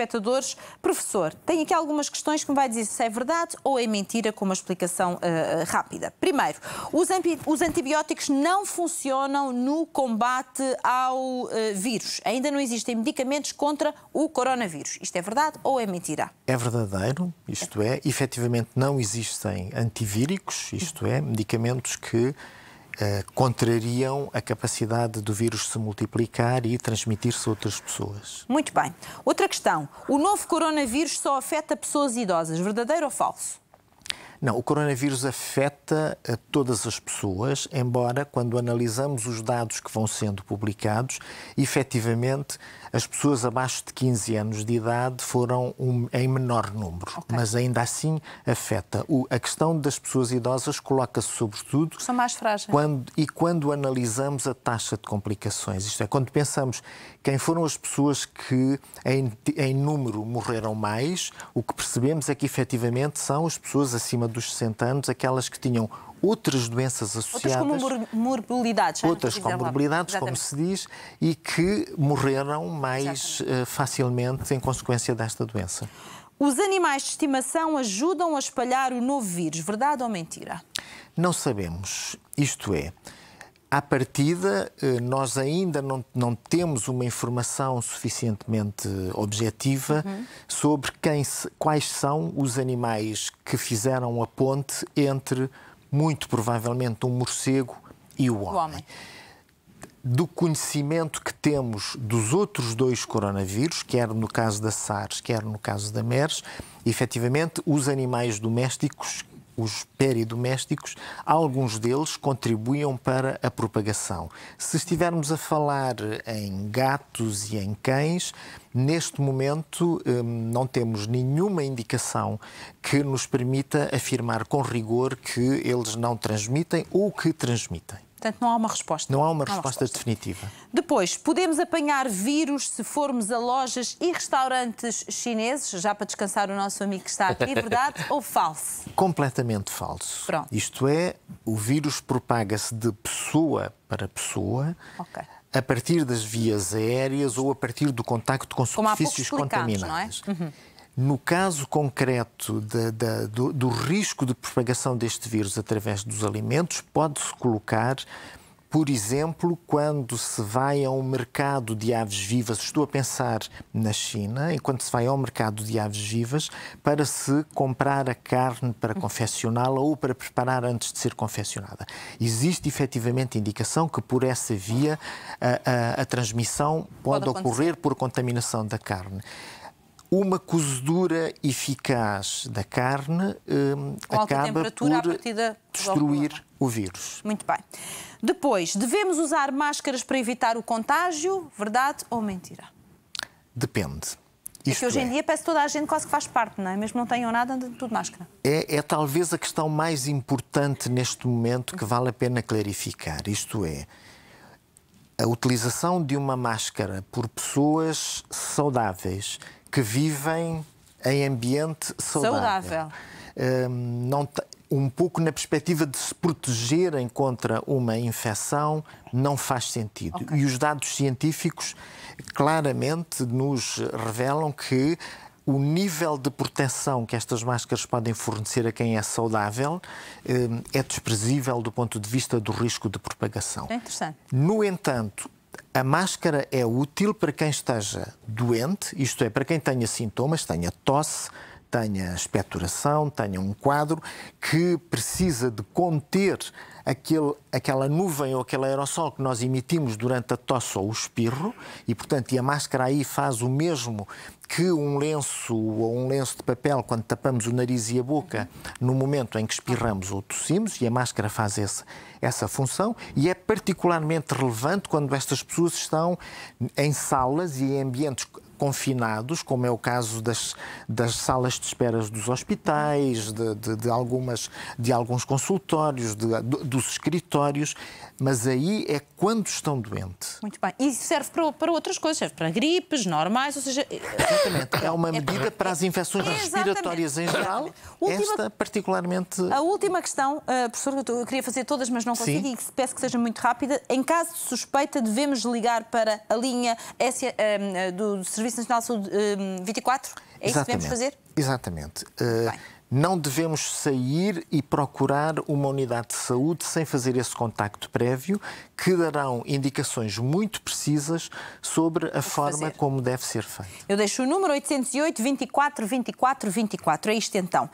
espectadores. Professor, tem aqui algumas questões que me vai dizer se é verdade ou é mentira, com uma explicação uh, rápida. Primeiro, os, os, antibióticos não funcionam no combate ao uh, vírus. Ainda não existem medicamentos contra o coronavírus. Isto é verdade ou é mentira? É verdadeiro, isto é, efetivamente não existem antivíricos, isto é, medicamentos que eh, contrariam a capacidade do vírus se multiplicar e transmitir-se a outras pessoas. Muito bem. Outra questão. O novo coronavírus só afeta pessoas idosas, verdadeiro ou falso? Não, o coronavírus afeta a todas as pessoas, embora quando analisamos os dados que vão sendo publicados, efetivamente as pessoas abaixo de 15 anos de idade foram um, em menor número, okay. mas ainda assim afeta. O, a questão das pessoas idosas coloca-se sobretudo... São mais frágeis. Quando, e quando analisamos a taxa de complicações, isto é, quando pensamos quem foram as pessoas que em, em número morreram mais, o que percebemos é que efetivamente são as pessoas acima dos 60 anos, aquelas que tinham outras doenças associadas. É? Outras comorbilidades. Outras morbilidades, como se diz, e que morreram mais eh, facilmente em consequência desta doença. Os animais de estimação ajudam a espalhar o novo vírus, verdade ou mentira? Não sabemos. Isto é, à partida, eh, nós ainda não, não temos uma informação suficientemente objetiva uhum. sobre quem, quais são os animais que fizeram a ponte entre, muito provavelmente, um morcego e o homem. O homem. Do conhecimento que temos dos outros dois coronavírus, quer no caso da SARS, quer no caso da MERS, efetivamente, os animais domésticos os peridomésticos, alguns deles contribuíam para a propagação. Se estivermos a falar em gatos e em cães, neste momento hum, não temos nenhuma indicação que nos permita afirmar com rigor que eles não transmitem ou que transmitem. Portanto, não há uma resposta. Não há uma, não resposta, uma resposta, definitiva. Depois, podemos apanhar vírus se formos a lojas e restaurantes chineses, já para descansar o nosso amigo que está aqui, verdade ou falso? Completamente falso. Pronto. Isto é, o vírus propaga-se de pessoa para pessoa. A partir das vias aéreas ou a partir do contacto com superfícies Como há pouco contaminadas. Não é? Uhum. No caso concreto de, de, do, do, risco de propagação deste vírus através dos alimentos, pode-se colocar, por exemplo, quando se vai a um mercado de aves vivas, estou a pensar na China, enquanto se vai ao mercado de aves vivas para se comprar a carne para confeccioná-la ou para preparar antes de ser confeccionada. Existe efetivamente indicação que por essa via a, a, a transmissão pode, pode ocorrer por contaminação da carne. Uma cozedura eficaz da carne um, acaba por destruir o vírus. Muito bem. Depois, devemos usar máscaras para evitar o contágio? Verdade ou mentira? Depende. Isto é que hoje em é. dia parece que toda a gente quase que faz parte, não é? Mesmo não tenham nada, tudo máscara. É, é talvez a questão mais importante neste momento que vale a pena clarificar. Isto é, a utilização de uma máscara por pessoas saudáveis que vivem em ambiente saudável. saudável. Um, não um pouco na perspectiva de se protegerem contra uma infecção, não faz sentido. Okay. E os dados científicos claramente nos revelam que o nível de proteção que estas máscaras podem fornecer a quem é saudável hum, é desprezível do ponto de vista do risco de propagação. É interessante. No entanto, a máscara é útil para quem esteja doente, isto é, para quem tenha sintomas, tenha tosse, tenha expectoração, tenha um quadro que precisa de conter aquele, aquela nuvem ou aquele aerossol que nós emitimos durante a tosse ou o espirro, e portanto e a máscara aí faz o mesmo que um lenço ou um lenço de papel quando tapamos o nariz e a boca no momento em que espirramos ou tossimos, e a máscara faz esse, essa função, e é particularmente relevante quando estas pessoas estão em salas e em ambientes confinados, como é o caso das, das salas de esperas dos hospitais, de, de, de algumas, de alguns consultórios, de, dos escritórios, mas aí é quando estão doentes. Muito bem. E serve para, para outras coisas, serve para gripes normais, ou seja... Exatamente. Eh, é uma é medida para as infecções é, respiratórias em geral, última, esta particularmente... A última questão, uh, professor, eu queria fazer todas, mas não consigo, Sim. e peço que seja muito rápida. Em caso de suspeita, devemos ligar para a linha S, uh, do Serviço Serviço Nacional de Saúde uh, hum, 24? É isso que devemos fazer? Exatamente. Uh, não devemos sair e procurar uma unidade de saúde sem fazer esse contacto prévio, que darão indicações muito precisas sobre a forma fazer. como deve ser feito. Eu deixo o número 808 24 24 24. É isto então.